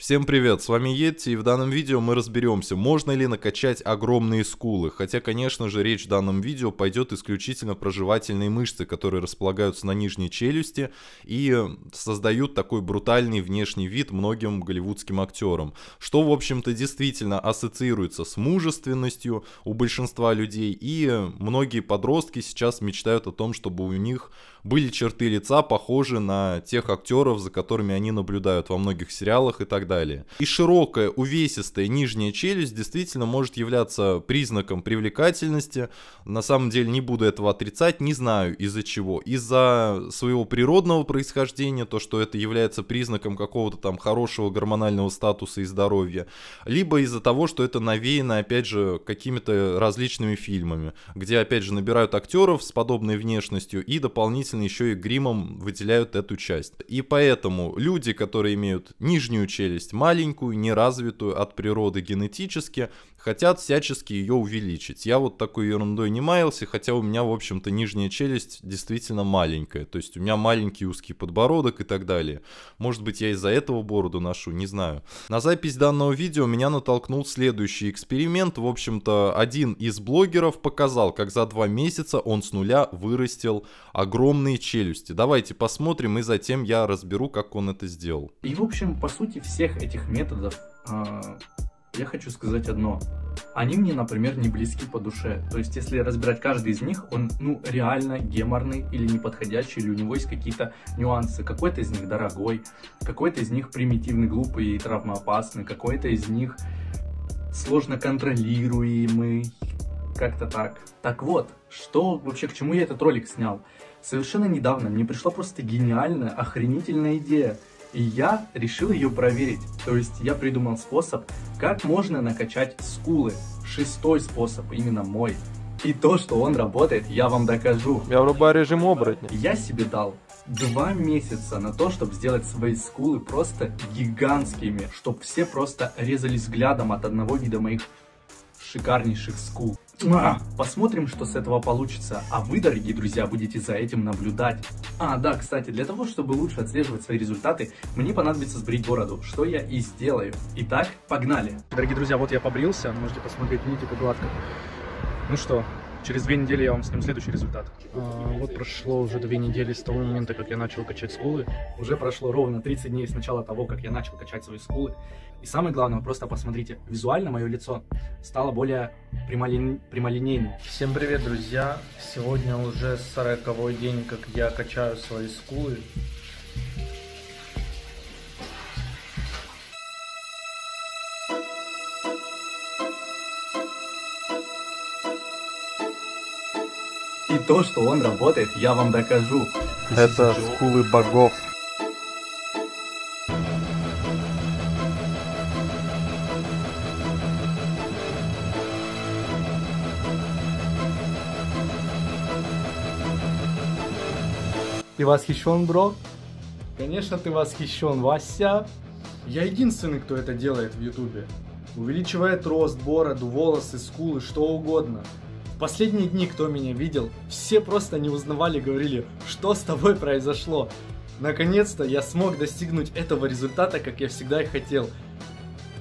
Всем привет, с вами Йетти, и в данном видео мы разберемся, можно ли накачать огромные скулы, хотя, конечно же, речь в данном видео пойдет исключительно про жевательные мышцы, которые располагаются на нижней челюсти и создают такой брутальный внешний вид многим голливудским актерам, что, в общем-то, действительно ассоциируется с мужественностью у большинства людей, и многие подростки сейчас мечтают о том, чтобы у них были черты лица похожи на тех актеров, за которыми они наблюдают во многих сериалах и так далее далее. И широкая, увесистая нижняя челюсть действительно может являться признаком привлекательности. На самом деле не буду этого отрицать, не знаю из-за чего. Из-за своего природного происхождения, то, что это является признаком какого-то там хорошего гормонального статуса и здоровья, либо из-за того, что это навеяно, опять же, какими-то различными фильмами, где, опять же, набирают актеров с подобной внешностью и дополнительно еще и гримом выделяют эту часть. И поэтому люди, которые имеют нижнюю челюсть, есть маленькую, неразвитую от природы генетически, хотят всячески ее увеличить. Я вот такой ерундой не маялся, хотя у меня, в общем-то, нижняя челюсть действительно маленькая. То есть у меня маленький узкий подбородок и так далее. Может быть, я из-за этого бороду ношу, не знаю. На запись данного видео меня натолкнул следующий эксперимент. В общем-то, один из блогеров показал, как за два месяца он с нуля вырастил огромные челюсти. Давайте посмотрим, и затем я разберу, как он это сделал. И, в общем, по сути, всех этих методов а, я хочу сказать одно. Они мне, например, не близки по душе. То есть, если разбирать каждый из них, он, ну, реально геморный или неподходящий, или у него есть какие-то нюансы. Какой-то из них дорогой, какой-то из них примитивный, глупый и травмоопасный, какой-то из них сложно контролируемый, как-то так. Так вот, что вообще, к чему я этот ролик снял? Совершенно недавно мне пришла просто гениальная, охренительная идея. И я решил ее проверить. То есть я придумал способ, как можно накачать скулы. Шестой способ, именно мой. И то, что он работает, я вам докажу. Я врубаю режим оборотня. Я себе дал два месяца на то, чтобы сделать свои скулы просто гигантскими, чтобы все просто резались взглядом от одного вида моих шикарнейших скул. А, посмотрим, что с этого получится, а вы, дорогие друзья, будете за этим наблюдать. А, да, кстати, для того, чтобы лучше отслеживать свои результаты, мне понадобится сбрить бороду, что я и сделаю. Итак, погнали! Дорогие друзья, вот я побрился, можете посмотреть, видите, как гладко. Ну что, через две недели я вам сниму следующий результат. А, вот прошло уже две недели с того момента, как я начал качать скулы. Уже прошло ровно 30 дней с начала того, как я начал качать свои скулы. И самое главное, вы просто посмотрите, визуально мое лицо стало более прямолин... прямолинейным. Всем привет, друзья! Сегодня уже сороковой день, как я качаю свои скулы. И то, что он работает, я вам докажу. Это скулы богов. Ты восхищен, бро? Конечно, ты восхищен, Вася. Я единственный, кто это делает в Ютубе. Увеличивает рост, бороду, волосы, скулы, что угодно. В последние дни, кто меня видел, все просто не узнавали, говорили, что с тобой произошло. Наконец-то я смог достигнуть этого результата, как я всегда и хотел.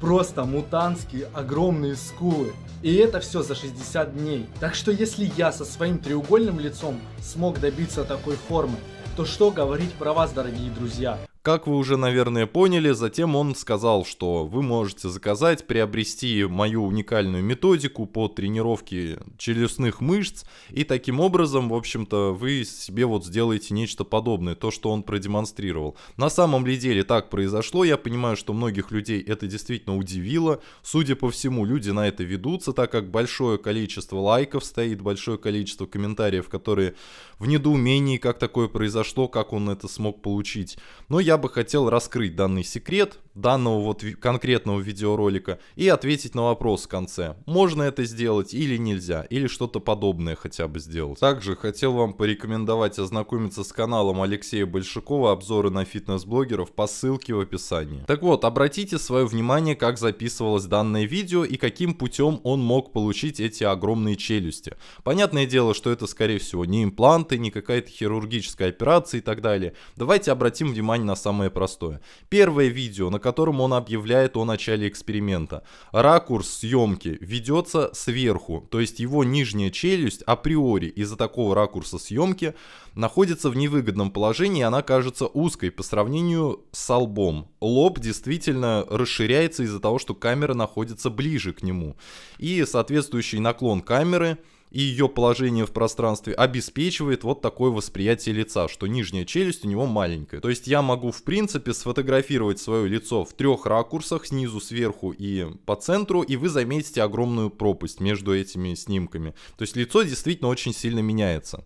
Просто мутанские огромные скулы. И это все за 60 дней. Так что если я со своим треугольным лицом смог добиться такой формы, то что говорить про вас, дорогие друзья? Как вы уже, наверное, поняли, затем он сказал, что вы можете заказать, приобрести мою уникальную методику по тренировке челюстных мышц, и таким образом, в общем-то, вы себе вот сделаете нечто подобное, то, что он продемонстрировал. На самом ли деле так произошло, я понимаю, что многих людей это действительно удивило. Судя по всему, люди на это ведутся, так как большое количество лайков стоит, большое количество комментариев, которые в недоумении, как такое произошло, как он это смог получить. Но я я бы хотел раскрыть данный секрет данного вот конкретного видеоролика и ответить на вопрос в конце. Можно это сделать или нельзя, или что-то подобное хотя бы сделать. Также хотел вам порекомендовать ознакомиться с каналом Алексея Большакова «Обзоры на фитнес-блогеров» по ссылке в описании. Так вот, обратите свое внимание, как записывалось данное видео и каким путем он мог получить эти огромные челюсти. Понятное дело, что это скорее всего не импланты, не какая-то хирургическая операция и так далее. Давайте обратим внимание на самое простое. Первое видео, на котором он объявляет о начале эксперимента. Ракурс съемки ведется сверху, то есть его нижняя челюсть априори из-за такого ракурса съемки находится в невыгодном положении, она кажется узкой по сравнению с лбом. Лоб действительно расширяется из-за того, что камера находится ближе к нему. И соответствующий наклон камеры – и ее положение в пространстве обеспечивает вот такое восприятие лица, что нижняя челюсть у него маленькая. То есть я могу в принципе сфотографировать свое лицо в трех ракурсах, снизу, сверху и по центру, и вы заметите огромную пропасть между этими снимками. То есть лицо действительно очень сильно меняется.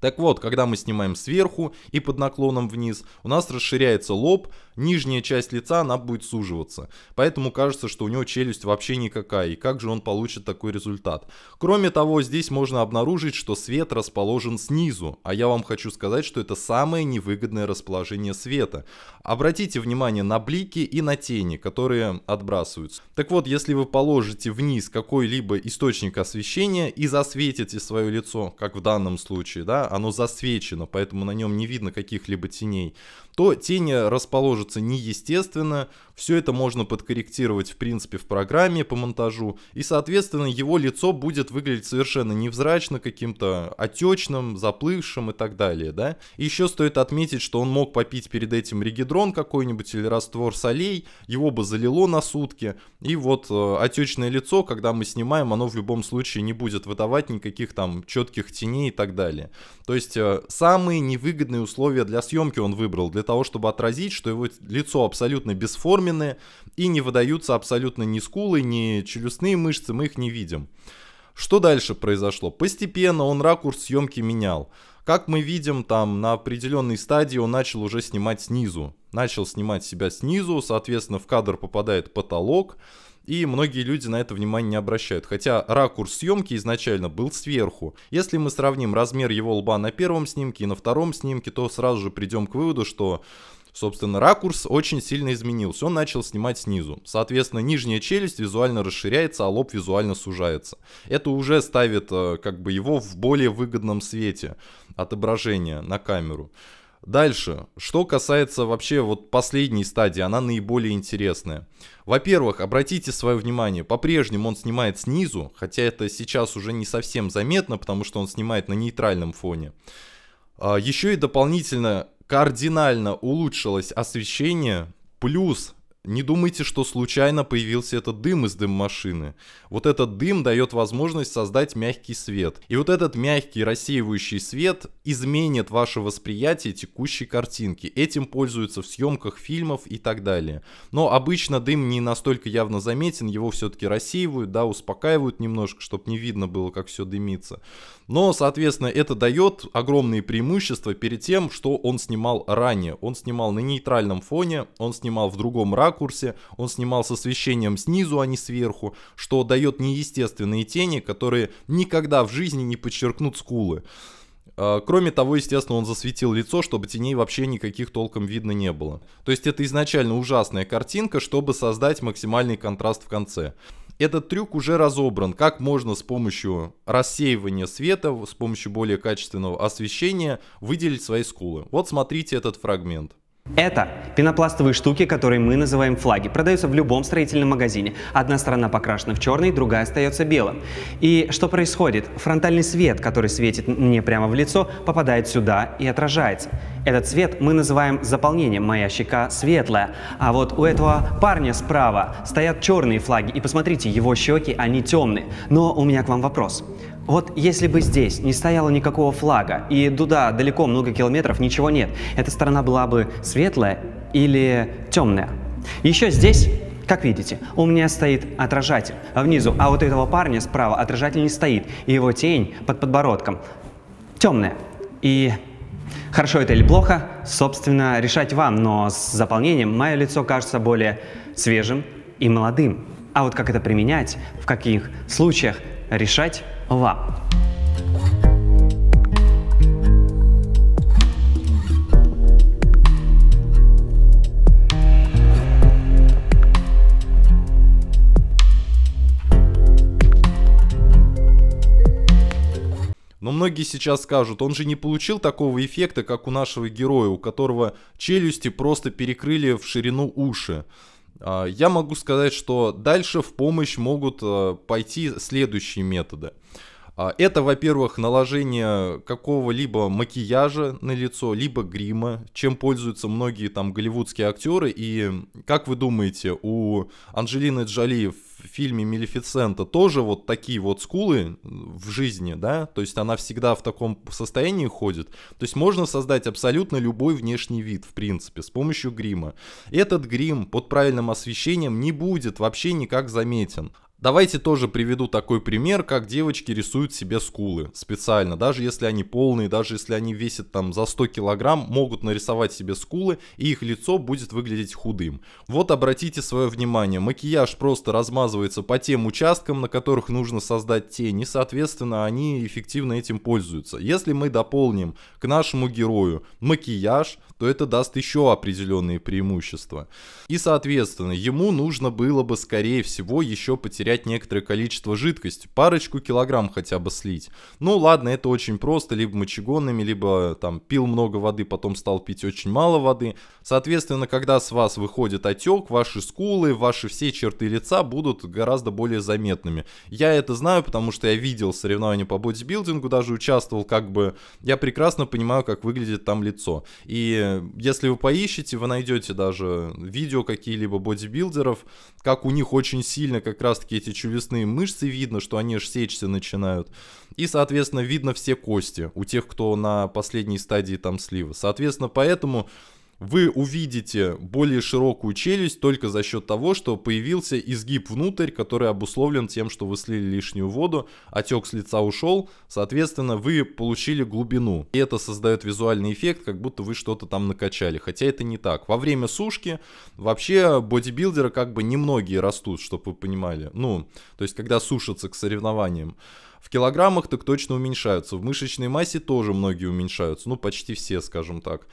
Так вот, когда мы снимаем сверху и под наклоном вниз, у нас расширяется лоб, нижняя часть лица, она будет суживаться. Поэтому кажется, что у него челюсть вообще никакая, и как же он получит такой результат. Кроме того, здесь можно обнаружить, что свет расположен снизу, а я вам хочу сказать, что это самое невыгодное расположение света. Обратите внимание на блики и на тени, которые отбрасываются. Так вот, если вы положите вниз какой-либо источник освещения и засветите свое лицо, как в данном случае, да, оно засвечено, поэтому на нем не видно каких-либо теней, то тени расположатся неестественно, все это можно подкорректировать в принципе в программе по монтажу, и соответственно его лицо будет выглядеть совершенно невзрачно, каким-то отечным, заплывшим и так далее, да. И еще стоит отметить, что он мог попить перед этим регидрон какой-нибудь или раствор солей, его бы залило на сутки, и вот э, отечное лицо, когда мы снимаем, оно в любом случае не будет выдавать никаких там четких теней и так далее. То есть э, самые невыгодные условия для съемки он выбрал, для того, чтобы отразить, что его лицо абсолютно бесформенное и не выдаются абсолютно ни скулы, ни челюстные мышцы, мы их не видим. Что дальше произошло? Постепенно он ракурс съемки менял. Как мы видим, там на определенной стадии он начал уже снимать снизу. Начал снимать себя снизу, соответственно, в кадр попадает потолок и многие люди на это внимание не обращают. Хотя ракурс съемки изначально был сверху. Если мы сравним размер его лба на первом снимке и на втором снимке, то сразу же придем к выводу, что Собственно, ракурс очень сильно изменился, он начал снимать снизу. Соответственно, нижняя челюсть визуально расширяется, а лоб визуально сужается. Это уже ставит э, как бы его в более выгодном свете отображения на камеру. Дальше, что касается вообще вот последней стадии, она наиболее интересная. Во-первых, обратите свое внимание, по-прежнему он снимает снизу, хотя это сейчас уже не совсем заметно, потому что он снимает на нейтральном фоне. А, Еще и дополнительно кардинально улучшилось освещение, плюс не думайте, что случайно появился этот дым из дым-машины. Вот этот дым дает возможность создать мягкий свет. И вот этот мягкий рассеивающий свет изменит ваше восприятие текущей картинки. Этим пользуются в съемках фильмов и так далее. Но обычно дым не настолько явно заметен, его все-таки рассеивают, да, успокаивают немножко, чтобы не видно было, как все дымится. Но, соответственно, это дает огромные преимущества перед тем, что он снимал ранее. Он снимал на нейтральном фоне, он снимал в другом ракурсе ракурсе, он снимался освещением снизу, а не сверху, что дает неестественные тени, которые никогда в жизни не подчеркнут скулы. А, кроме того, естественно, он засветил лицо, чтобы теней вообще никаких толком видно не было. То есть это изначально ужасная картинка, чтобы создать максимальный контраст в конце. Этот трюк уже разобран, как можно с помощью рассеивания света, с помощью более качественного освещения выделить свои скулы. Вот смотрите этот фрагмент. Это пенопластовые штуки, которые мы называем флаги. Продаются в любом строительном магазине. Одна сторона покрашена в черный, другая остается белым. И что происходит? Фронтальный свет, который светит мне прямо в лицо, попадает сюда и отражается. Этот цвет мы называем заполнением. Моя щека светлая. А вот у этого парня справа стоят черные флаги. И посмотрите, его щеки, они темные. Но у меня к вам вопрос. Вот если бы здесь не стояло никакого флага, и туда далеко много километров ничего нет, эта сторона была бы светлая или темная. Еще здесь как видите, у меня стоит отражатель внизу, а вот этого парня справа отражатель не стоит, и его тень под подбородком темная. И хорошо это или плохо, собственно, решать вам, но с заполнением мое лицо кажется более свежим и молодым. А вот как это применять, в каких случаях, решать вам. Но многие сейчас скажут, он же не получил такого эффекта, как у нашего героя, у которого челюсти просто перекрыли в ширину уши. А, я могу сказать, что дальше в помощь могут э, пойти следующие методы. А, это, во-первых, наложение какого-либо макияжа на лицо, либо грима, чем пользуются многие там голливудские актеры. И как вы думаете, у Анджелины Джоли в в фильме Мелефицента тоже вот такие вот скулы в жизни, да, то есть она всегда в таком состоянии ходит. То есть можно создать абсолютно любой внешний вид, в принципе, с помощью грима. Этот грим под правильным освещением не будет вообще никак заметен. Давайте тоже приведу такой пример, как девочки рисуют себе скулы специально. Даже если они полные, даже если они весят там за 100 килограмм, могут нарисовать себе скулы, и их лицо будет выглядеть худым. Вот обратите свое внимание, макияж просто размазывается по тем участкам, на которых нужно создать тень, соответственно они эффективно этим пользуются. Если мы дополним к нашему герою макияж, то это даст еще определенные преимущества. И соответственно ему нужно было бы скорее всего еще потерять выделять некоторое количество жидкости, парочку килограмм хотя бы слить. Ну ладно, это очень просто, либо мочегонными, либо там пил много воды, потом стал пить очень мало воды. Соответственно, когда с вас выходит отек, ваши скулы, ваши все черты лица будут гораздо более заметными. Я это знаю, потому что я видел соревнования по бодибилдингу, даже участвовал как бы, я прекрасно понимаю, как выглядит там лицо. И э, если вы поищете, вы найдете даже видео каких либо бодибилдеров, как у них очень сильно как раз-таки маленькие эти челюстные мышцы, видно, что они аж сечься начинают. И, соответственно, видно все кости у тех, кто на последней стадии там слива. Соответственно, поэтому вы увидите более широкую челюсть только за счет того, что появился изгиб внутрь, который обусловлен тем, что вы слили лишнюю воду, отек с лица ушел, соответственно, вы получили глубину. И это создает визуальный эффект, как будто вы что-то там накачали, хотя это не так. Во время сушки вообще бодибилдеры как бы немногие растут, чтобы вы понимали. Ну, то есть, когда сушатся к соревнованиям. В килограммах так точно уменьшаются, в мышечной массе тоже многие уменьшаются, ну почти все, скажем так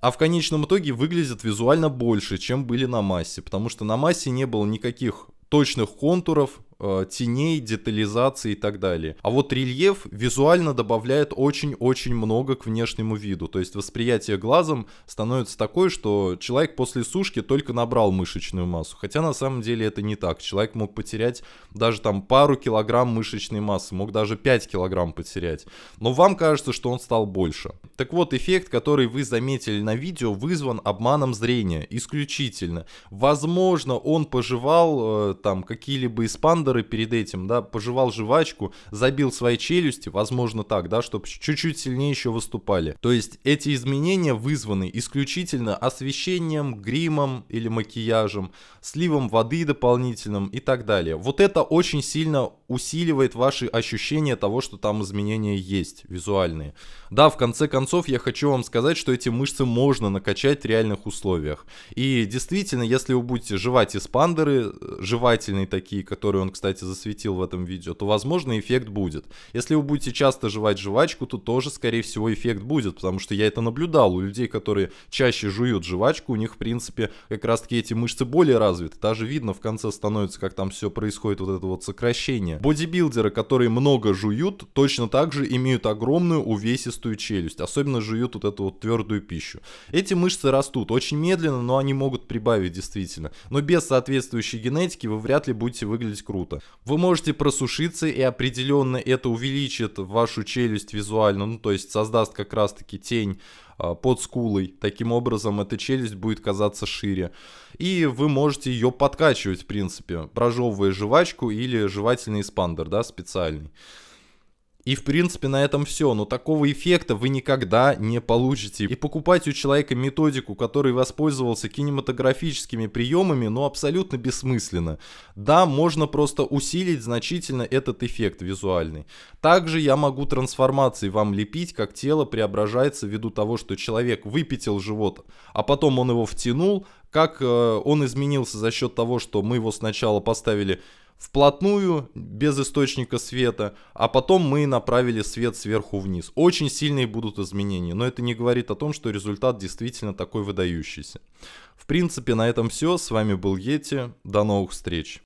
а в конечном итоге выглядят визуально больше, чем были на массе, потому что на массе не было никаких точных контуров, Э, теней, детализации и так далее. А вот рельеф визуально добавляет очень-очень много к внешнему виду. То есть восприятие глазом становится такое, что человек после сушки только набрал мышечную массу. Хотя на самом деле это не так. Человек мог потерять даже там пару килограмм мышечной массы, мог даже 5 килограмм потерять. Но вам кажется, что он стал больше. Так вот, эффект, который вы заметили на видео, вызван обманом зрения исключительно. Возможно, он пожевал э, там какие-либо испанды Андеры перед этим, да, пожевал жвачку, забил свои челюсти, возможно так, да, чтобы чуть-чуть сильнее еще выступали. То есть эти изменения вызваны исключительно освещением, гримом или макияжем, сливом воды дополнительным и так далее. Вот это очень сильно усиливает ваши ощущения того, что там изменения есть визуальные. Да, в конце концов я хочу вам сказать, что эти мышцы можно накачать в реальных условиях. И действительно, если вы будете жевать эспандеры, э, жевательные такие, которые он кстати, засветил в этом видео, то, возможно, эффект будет. Если вы будете часто жевать жвачку, то тоже, скорее всего, эффект будет, потому что я это наблюдал. У людей, которые чаще жуют жвачку, у них, в принципе, как раз-таки эти мышцы более развиты. Даже видно в конце становится, как там все происходит, вот это вот сокращение. Бодибилдеры, которые много жуют, точно так же имеют огромную увесистую челюсть. Особенно жуют вот эту вот твердую пищу. Эти мышцы растут очень медленно, но они могут прибавить действительно. Но без соответствующей генетики вы вряд ли будете выглядеть круто круто. Вы можете просушиться и определенно это увеличит вашу челюсть визуально, ну то есть создаст как раз таки тень а, под скулой. Таким образом, эта челюсть будет казаться шире. И вы можете ее подкачивать, в принципе, прожевывая жвачку или жевательный спандер, да, специальный. И, в принципе, на этом все. Но такого эффекта вы никогда не получите. И покупать у человека методику, который воспользовался кинематографическими приемами, ну, абсолютно бессмысленно. Да, можно просто усилить значительно этот эффект визуальный. Также я могу трансформации вам лепить, как тело преображается ввиду того, что человек выпятил живот, а потом он его втянул, как э, он изменился за счет того, что мы его сначала поставили вплотную, без источника света, а потом мы направили свет сверху вниз. Очень сильные будут изменения, но это не говорит о том, что результат действительно такой выдающийся. В принципе, на этом все. С вами был Йети. До новых встреч.